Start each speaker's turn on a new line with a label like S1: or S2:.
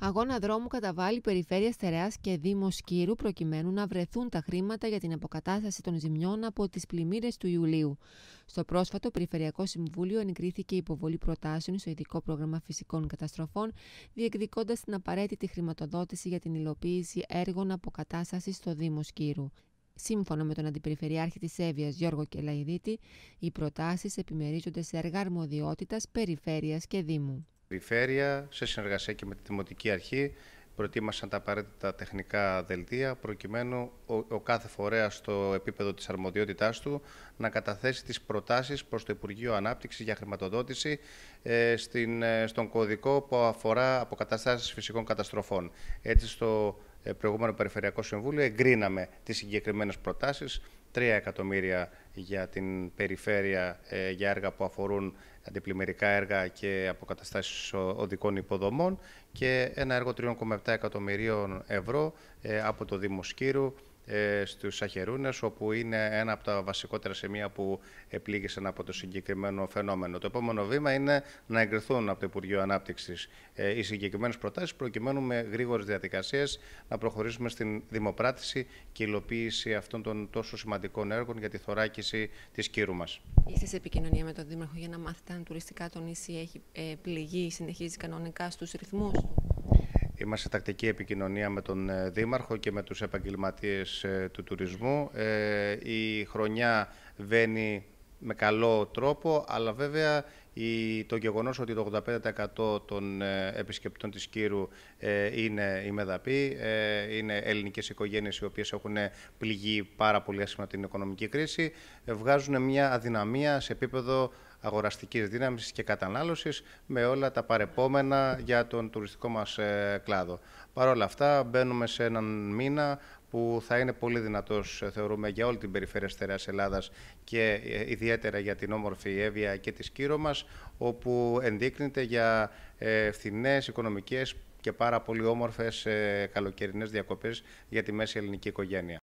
S1: Αγώνα δρόμου καταβάλει Περιφέρεια Στερεάς και Δήμος Κύρου προκειμένου να βρεθούν τα χρήματα για την αποκατάσταση των ζημιών από τις πλημμύρες του Ιουλίου. Στο πρόσφατο Περιφερειακό Συμβούλιο ενεκρίθηκε η υποβολή προτάσεων στο ειδικό πρόγραμμα φυσικών καταστροφών, διεκδικώντας την απαραίτητη χρηματοδότηση για την υλοποίηση έργων αποκατάστασης στο Δήμο Κύρου. Σύμφωνα με τον Αντιπεριφερειάρχη της Εύβοιας Γιώργο Κελαϊδίτη, οι προτάσεις επιμερίζονται σε έργα αρμοδιότητας περιφέρειας και Δήμου
S2: περιφέρεια, σε συνεργασία και με τη Δημοτική Αρχή, προετοίμασαν τα απαραίτητα τεχνικά δελτία, προκειμένου ο, κάθε φορέας στο επίπεδο της αρμοδιότητάς του να καταθέσει τις προτάσεις προς το Υπουργείο Ανάπτυξης για χρηματοδότηση ε, στην, ε, στον κωδικό που αφορά αποκατάσταση φυσικών καταστροφών. Έτσι, στο ε, προηγούμενο Περιφερειακό Συμβούλιο εγκρίναμε τις συγκεκριμένες προτάσεις 3 εκατομμύρια για την περιφέρεια ε, για έργα που αφορούν αντιπλημμυρικά έργα και αποκαταστάσεις οδικών υποδομών και ένα έργο 3,7 εκατομμυρίων ευρώ ε, από το Δήμο Σκύρου ε, στους Σαχερούνες, όπου είναι ένα από τα βασικότερα σημεία που επλήγησαν από το συγκεκριμένο φαινόμενο. Το επόμενο βήμα είναι να εγκριθούν από το Υπουργείο Ανάπτυξης ε, οι συγκεκριμένες προτάσεις, προκειμένου με γρήγορες διαδικασίες να προχωρήσουμε στην δημοπράτηση και υλοποίηση αυτών των τόσο σημαντικών έργων για τη θωράκιση της κύρου μας.
S1: Είστε σε επικοινωνία με τον Δήμαρχο για να μάθετε αν τουριστικά το νησί έχει ε, πληγεί, ή συνεχίζει κανονικά στους ρυθμούς του.
S2: Είμαστε τακτική επικοινωνία με τον ε, Δήμαρχο και με τους επαγγελματίες ε, του τουρισμού. Ε, η χρονιά βαίνει με καλό τρόπο, αλλά βέβαια το γεγονός ότι το 85% των επισκεπτών της Κύρου είναι οι μεδαποί, είναι ελληνικές οικογένειες οι οποίες έχουν πληγεί πάρα πολύ άσχημα την οικονομική κρίση, βγάζουν μια αδυναμία σε επίπεδο Αγοραστικής δύναμης και κατανάλωσης με όλα τα παρεπόμενα για τον τουριστικό μας ε, κλάδο. Παρ' όλα αυτά μπαίνουμε σε έναν μήνα που θα είναι πολύ δυνατός, ε, θεωρούμε, για όλη την περιφέρεια της και ε, ιδιαίτερα για την όμορφη Εύβοια και τη Κύρο μας, όπου ενδείκνυται για φθηνές, οικονομικές και πάρα πολύ όμορφες καλοκαιρινές διακοπές για τη μέση ελληνική οικογένεια.